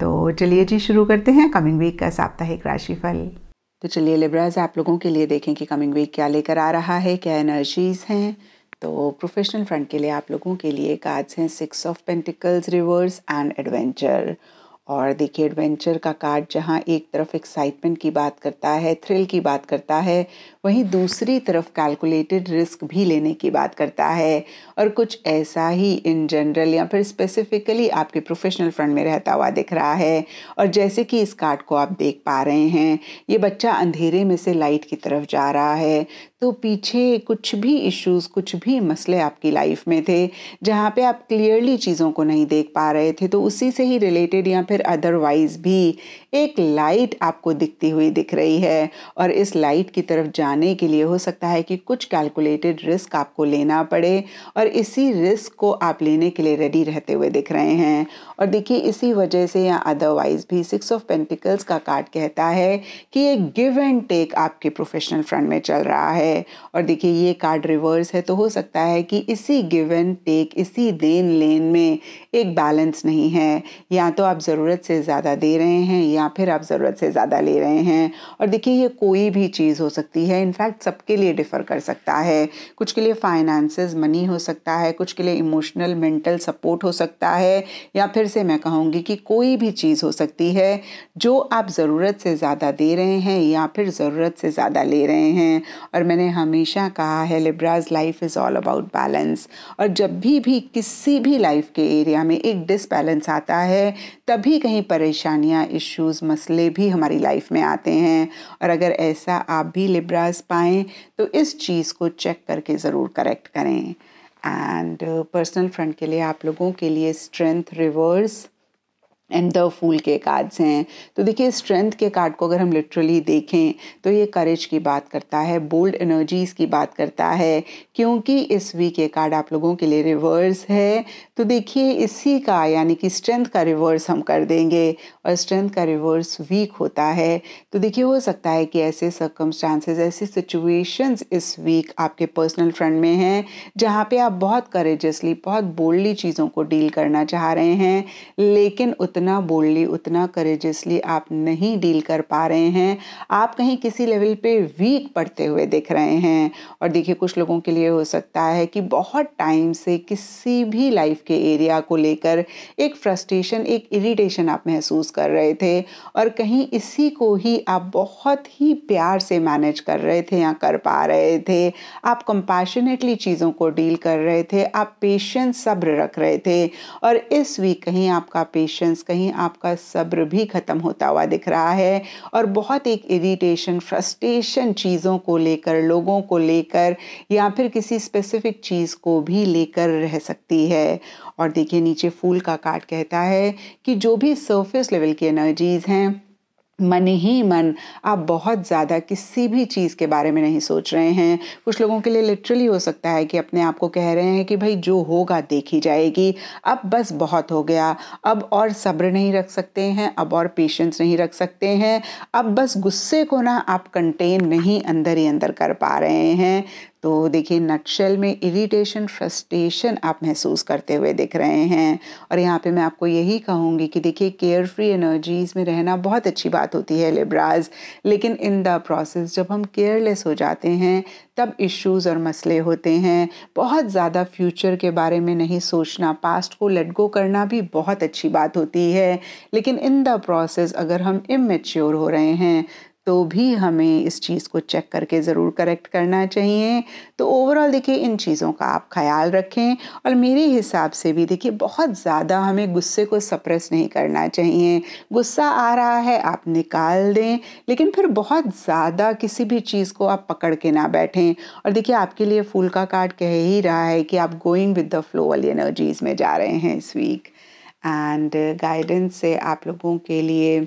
तो चलिए जी शुरू करते हैं कमिंग वीक का साप्ताहिक राशिफल तो चलिए लिब्राज आप लोगों के लिए देखें कि कमिंग वीक क्या लेकर आ रहा है क्या एनर्जीज हैं तो प्रोफेशनल फ्रंट के लिए आप लोगों के लिए कार्ड्स हैं six of pentacles reverse and adventure और देखिए एडवेंचर का कार्ड जहाँ एक तरफ एक्साइटमेंट की बात करता है थ्रिल की बात करता है वहीं दूसरी तरफ कैलकुलेटेड रिस्क भी लेने की बात करता है और कुछ ऐसा ही इन जनरल या फिर स्पेसिफिकली आपके प्रोफेशनल फ्रंट में रहता हुआ दिख रहा है और जैसे कि इस कार्ड को आप देख पा रहे हैं ये बच्चा अंधेरे में से लाइट की तरफ जा रहा है तो पीछे कुछ भी इश्यूज कुछ भी मसले आपकी लाइफ में थे जहाँ पे आप क्लियरली चीज़ों को नहीं देख पा रहे थे तो उसी से ही रिलेटेड या फिर अदरवाइज भी एक लाइट आपको दिखती हुई दिख रही है और इस लाइट की तरफ जाने बचाने के लिए हो सकता है कि कुछ कैलकुलेटेड रिस्क आपको लेना पड़े और इसी रिस्क को आप लेने के लिए रेडी रहते हुए दिख रहे हैं और देखिए इसी वजह से या अदरवाइज भी सिक्स ऑफ पेंटिकल्स का कार्ड कहता है कि ये गिव एंड टेक आपके प्रोफेशनल फ्रंट में चल रहा है और देखिए ये कार्ड रिवर्स है तो हो सकता है कि इसी गिव एंड टेक इसी देन लेन में एक बैलेंस नहीं है या तो आप ज़रूरत से ज़्यादा दे रहे हैं या फिर आप ज़रूरत से ज़्यादा ले रहे हैं और देखिए ये कोई भी चीज़ हो सकती है इनफैक्ट सबके लिए डिफ़र कर सकता है कुछ के लिए फाइनेंसेस मनी हो सकता है कुछ के लिए इमोशनल मेंटल सपोर्ट हो सकता है या फिर से मैं कहूँगी कि कोई भी चीज़ हो सकती है जो आप ज़रूरत से ज़्यादा दे रहे हैं या फिर ज़रूरत से ज़्यादा ले रहे हैं और मैंने हमेशा कहा है Libras life is all about balance और जब भी भी किसी भी लाइफ के एरिया में एक डिसबैलेंस आता है तभी कहीं परेशानियाँ इश्यूज़ मसले भी हमारी लाइफ में आते हैं और अगर ऐसा आप भी लिब्राज एरर्स पाएँ तो इस चीज़ को चेक करके ज़रूर करेक्ट करें एंड पर्सनल फ्रंट के लिए आप लोगों के लिए strength reverse and the fool के कार्ड्स हैं तो देखिए स्ट्रेंथ के कार्ड को अगर हम लिटरली देखें तो ये करेज की बात करता है बोल्ड एनर्जीज़ की बात करता है क्योंकि इस वीक ये कार्ड आप लोगों के लिए रिवर्स है तो देखिए इसी का यानी कि स्ट्रेंथ का रिवर्स हम कर देंगे और स्ट्रेंथ का रिवर्स वीक होता है तो देखिए हो सकता है कि ऐसे सर्कमस्टांसेज ऐसी सिचुएशंस इस वीक आपके पर्सनल फ्रेंड में हैं जहाँ पे आप बहुत करेजसली बहुत बोल्डली चीज़ों को डील करना चाह रहे हैं लेकिन उतना बोल्डली उतना करेजसली आप नहीं डील कर पा रहे हैं आप कहीं किसी लेवल पे वीक पड़ते हुए दिख रहे हैं और देखिए कुछ लोगों के लिए हो सकता है कि बहुत टाइम से किसी भी लाइफ के एरिया को लेकर एक फ्रस्ट्रेशन एक इरिटेशन आप महसूस कर रहे थे और कहीं इसी को ही आप बहुत ही प्यार से मैनेज कर रहे थे या कर पा रहे थे आप कंपैशनेटली चीज़ों को डील कर रहे थे आप पेशेंस सब्र रख रहे थे और इस वीक कहीं आपका पेशेंस कहीं आपका सब्र भी ख़त्म होता हुआ दिख रहा है और बहुत एक इरिटेशन फ्रस्ट्रेशन चीज़ों को लेकर लोगों को लेकर या फिर किसी स्पेसिफिक चीज़ को भी लेकर रह सकती है और देखिए नीचे फूल का कार्ड कहता है कि जो भी सरफेस लेवल की एनर्जीज़ हैं मन ही मन आप बहुत ज़्यादा किसी भी चीज़ के बारे में नहीं सोच रहे हैं कुछ लोगों के लिए लिटरली हो सकता है कि अपने आप को कह रहे हैं कि भाई जो होगा देखी जाएगी अब बस बहुत हो गया अब और सब्र नहीं रख सकते हैं अब और पेशेंस नहीं रख सकते हैं अब बस गुस्से को ना आप कंटेन नहीं अंदर ही अंदर कर पा रहे हैं तो देखिए नटशेल में इरिटेशन फ्रस्ट्रेशन आप महसूस करते हुए दिख रहे हैं और यहाँ पे मैं आपको यही कहूँगी कि देखिए केयर फ्री एनर्जीज़ में रहना बहुत अच्छी बात होती है लिब्राज लेकिन इन द प्रोसेस जब हम केयरलेस हो जाते हैं तब इश्यूज़ और मसले होते हैं बहुत ज़्यादा फ्यूचर के बारे में नहीं सोचना पास्ट को लेट गो करना भी बहुत अच्छी बात होती है लेकिन इन द प्रोसेस अगर हम इमेच्योर हो रहे हैं तो भी हमें इस चीज़ को चेक करके ज़रूर करेक्ट करना चाहिए तो ओवरऑल देखिए इन चीज़ों का आप ख्याल रखें और मेरे हिसाब से भी देखिए बहुत ज़्यादा हमें गुस्से को सप्रेस नहीं करना चाहिए गुस्सा आ रहा है आप निकाल दें लेकिन फिर बहुत ज़्यादा किसी भी चीज़ को आप पकड़ के ना बैठें और देखिए आपके लिए फूल का कार्ड कह ही रहा है कि आप गोइंग विद द फ्लो वाली एनर्जीज़ में जा रहे हैं इस वीक एंड गाइडेंस से आप लोगों के लिए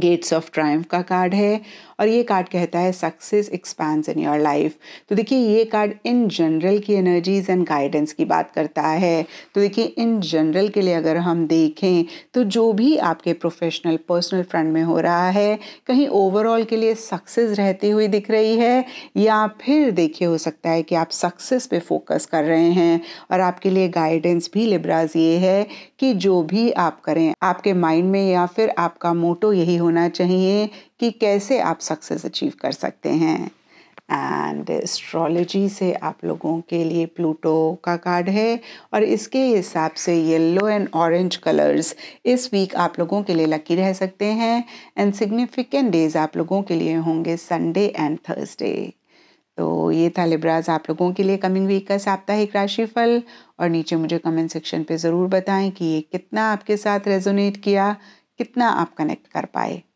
गेट्स ऑफ ट्रायम्फ का कार्ड है और ये कार्ड कहता है success expand in your life तो देखिए ये कार्ड इन जनरल की एनर्जीज एंड गाइडेंस की बात करता है तो देखिए इन जनरल के लिए अगर हम देखें तो जो भी आपके प्रोफेशनल पर्सनल फ्रंट में हो रहा है कहीं ओवरऑल के लिए सक्सेस रहती हुई दिख रही है या फिर देखिए हो सकता है कि आप सक्सेस पे फोकस कर रहे हैं और आपके लिए गाइडेंस भी लिब्राज ये है कि जो भी आप करें आपके माइंड में या फिर आपका मोटो यही हो होना चाहिए कि कैसे आप सक्सेस अचीव कर सकते हैं एंड एस्ट्रोलॉजी से आप लोगों के लिए प्लूटो का कार्ड है और इसके हिसाब से येलो एंड ऑरेंज कलर्स इस वीक आप लोगों के लिए लकी रह सकते हैं एंड सिग्निफिकेंट डेज आप लोगों के लिए होंगे संडे एंड थर्सडे तो ये था लिब्राज आप लोगों के लिए कमिंग वीक का साप्ताहिक राशिफल और नीचे मुझे कमेंट सेक्शन पे ज़रूर बताएं कि ये कितना आपके साथ रेजोनेट किया कितना आप कनेक्ट कर पाए